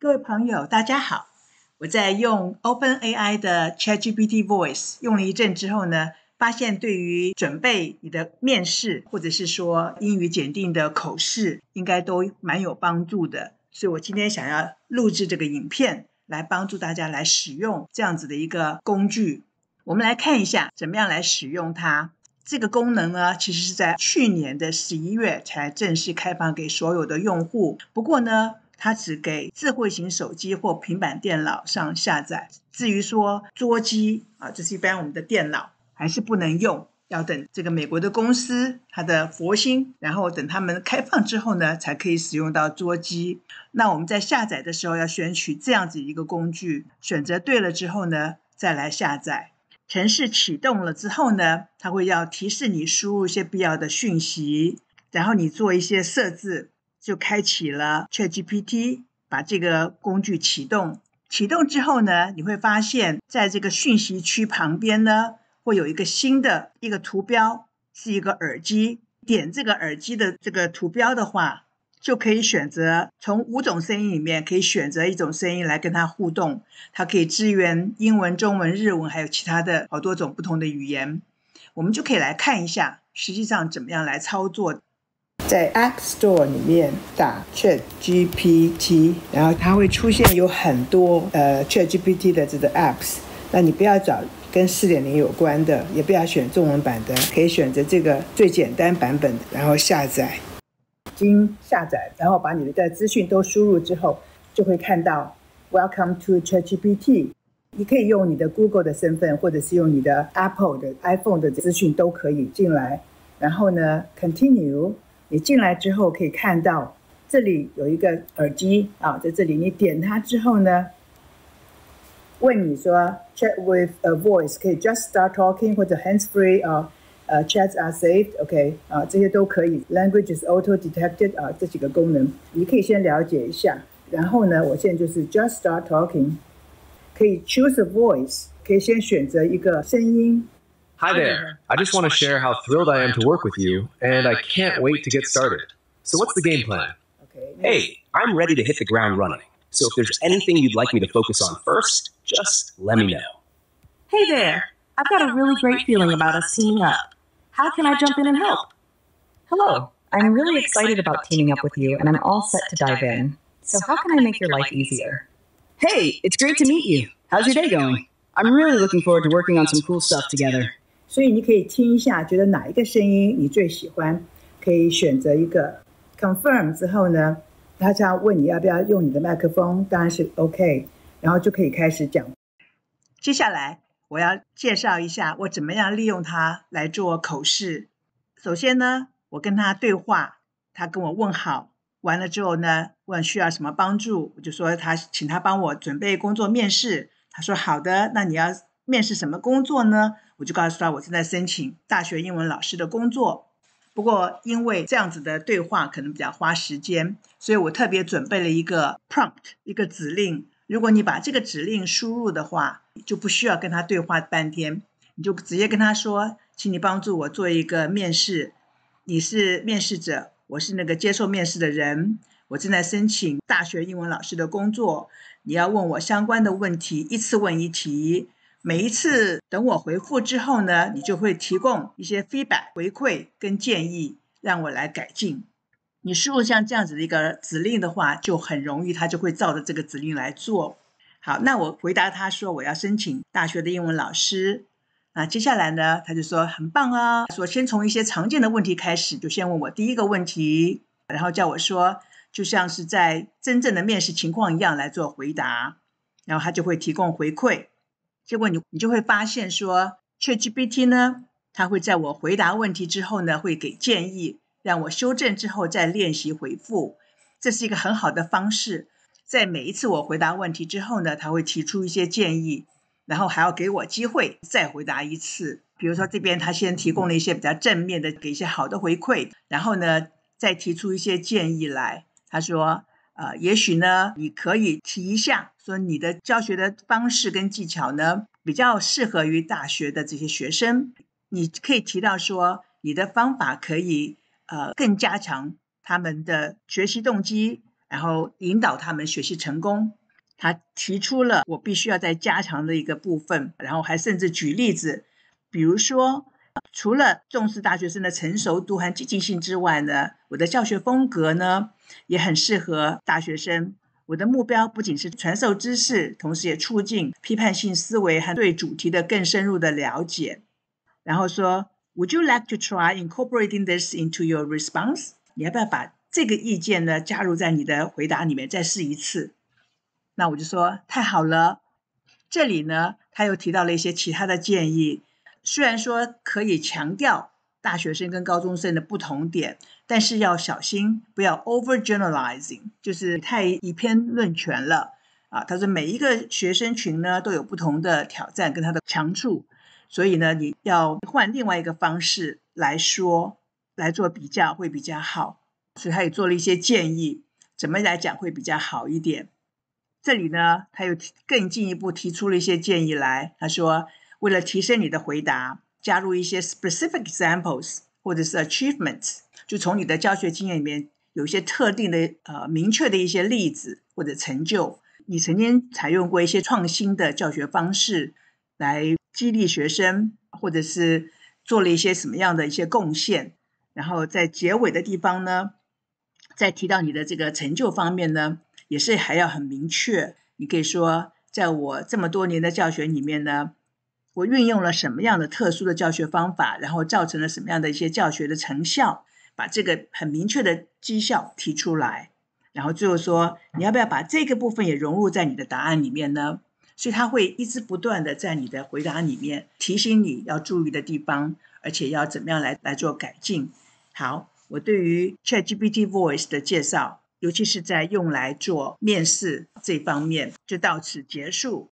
各位朋友，大家好！我在用 OpenAI 的 ChatGPT Voice 用了一阵之后呢，发现对于准备你的面试，或者是说英语检定的口试，应该都蛮有帮助的。所以我今天想要录制这个影片，来帮助大家来使用这样子的一个工具。我们来看一下怎么样来使用它。这个功能呢，其实是在去年的十一月才正式开放给所有的用户。不过呢，它只给智慧型手机或平板电脑上下载。至于说桌机啊，这是一般我们的电脑还是不能用，要等这个美国的公司它的佛心，然后等他们开放之后呢，才可以使用到桌机。那我们在下载的时候要选取这样子一个工具，选择对了之后呢，再来下载。程式启动了之后呢，它会要提示你输入一些必要的讯息，然后你做一些设置。就开启了 ChatGPT，把这个工具启动。启动之后呢，你会发现在这个讯息区旁边呢，会有一个新的一个图标，是一个耳机。点这个耳机的这个图标的话，就可以选择从五种声音里面可以选择一种声音来跟它互动。它可以支援英文、中文、日文，还有其他的好多种不同的语言。我们就可以来看一下，实际上怎么样来操作。在 App Store 里面打 Chat GPT，然后它会出现有很多呃 Chat GPT 的这个 Apps，那你不要找跟4.0有关的，也不要选中文版的，可以选择这个最简单版本，然后下载，经下载，然后把你的资讯都输入之后，就会看到 Welcome to Chat GPT。你可以用你的 Google 的身份，或者是用你的 Apple 的 iPhone 的资讯都可以进来，然后呢 Continue。你进来之后可以看到，这里有一个耳机啊，在这里你点它之后呢，问你说 “Chat with a voice”，可以 “Just start talking” 或者 “Hands free” 啊，呃，“Chats are saved”，OK 啊，这些都可以，“Language is auto detected” 啊，这几个功能你可以先了解一下。然后呢，我现在就是 “Just start talking”，可以 “Choose a voice”，可以先选择一个声音。Hi there. I just want to share how thrilled I am to work with you, and I can't wait to get started. So, what's the game plan? Hey, I'm ready to hit the ground running. So, if there's anything you'd like me to focus on first, just let me know. Hey there. I've got a really great feeling about us teaming up. How can I jump in and help? Hello. I'm really excited about teaming up with you, and I'm all set to dive in. So, how can I make your life easier? Hey, it's great to meet you. How's your day going? I'm really looking forward to working on some cool stuff together. 所以你可以听一下，觉得哪一个声音你最喜欢，可以选择一个 confirm 之后呢，他就要问你要不要用你的麦克风，当然是 OK，然后就可以开始讲。接下来我要介绍一下我怎么样利用它来做口试。首先呢，我跟他对话，他跟我问好，完了之后呢，问需要什么帮助，我就说他请他帮我准备工作面试，他说好的，那你要面试什么工作呢？我就告诉他，我正在申请大学英文老师的工作。不过，因为这样子的对话可能比较花时间，所以我特别准备了一个 prompt，一个指令。如果你把这个指令输入的话，就不需要跟他对话半天，你就直接跟他说：“请你帮助我做一个面试，你是面试者，我是那个接受面试的人，我正在申请大学英文老师的工作。你要问我相关的问题，一次问一题。”每一次等我回复之后呢，你就会提供一些 feedback 回馈跟建议，让我来改进。你输入像这样子的一个指令的话，就很容易，他就会照着这个指令来做好。那我回答他说我要申请大学的英文老师。那接下来呢，他就说很棒啊，说先从一些常见的问题开始，就先问我第一个问题，然后叫我说就像是在真正的面试情况一样来做回答，然后他就会提供回馈。结果你你就会发现说，ChatGPT 呢，它会在我回答问题之后呢，会给建议，让我修正之后再练习回复，这是一个很好的方式。在每一次我回答问题之后呢，他会提出一些建议，然后还要给我机会再回答一次。比如说这边他先提供了一些比较正面的，给一些好的回馈，然后呢再提出一些建议来。他说。呃，也许呢，你可以提一下，说你的教学的方式跟技巧呢比较适合于大学的这些学生。你可以提到说，你的方法可以呃更加强他们的学习动机，然后引导他们学习成功。他提出了我必须要再加强的一个部分，然后还甚至举例子，比如说，除了重视大学生的成熟度和积极性之外呢，我的教学风格呢？也很适合大学生。我的目标不仅是传授知识，同时也促进批判性思维和对主题的更深入的了解。然后说，Would you like to try incorporating this into your response？你要不要把这个意见呢加入在你的回答里面再试一次？那我就说太好了。这里呢，他又提到了一些其他的建议。虽然说可以强调大学生跟高中生的不同点。但是要小心，不要 overgeneralizing，就是太以偏论全了啊。他说每一个学生群呢都有不同的挑战跟他的强处，所以呢你要换另外一个方式来说，来做比较会比较好。所以他也做了一些建议，怎么来讲会比较好一点。这里呢他又更进一步提出了一些建议来。他说为了提升你的回答，加入一些 specific examples。或者是 achievement，就从你的教学经验里面有一些特定的呃明确的一些例子或者成就，你曾经采用过一些创新的教学方式来激励学生，或者是做了一些什么样的一些贡献。然后在结尾的地方呢，再提到你的这个成就方面呢，也是还要很明确。你可以说，在我这么多年的教学里面呢。我运用了什么样的特殊的教学方法，然后造成了什么样的一些教学的成效，把这个很明确的绩效提出来，然后最后说你要不要把这个部分也融入在你的答案里面呢？所以他会一直不断的在你的回答里面提醒你要注意的地方，而且要怎么样来来做改进。好，我对于 ChatGPT Voice 的介绍，尤其是在用来做面试这方面，就到此结束。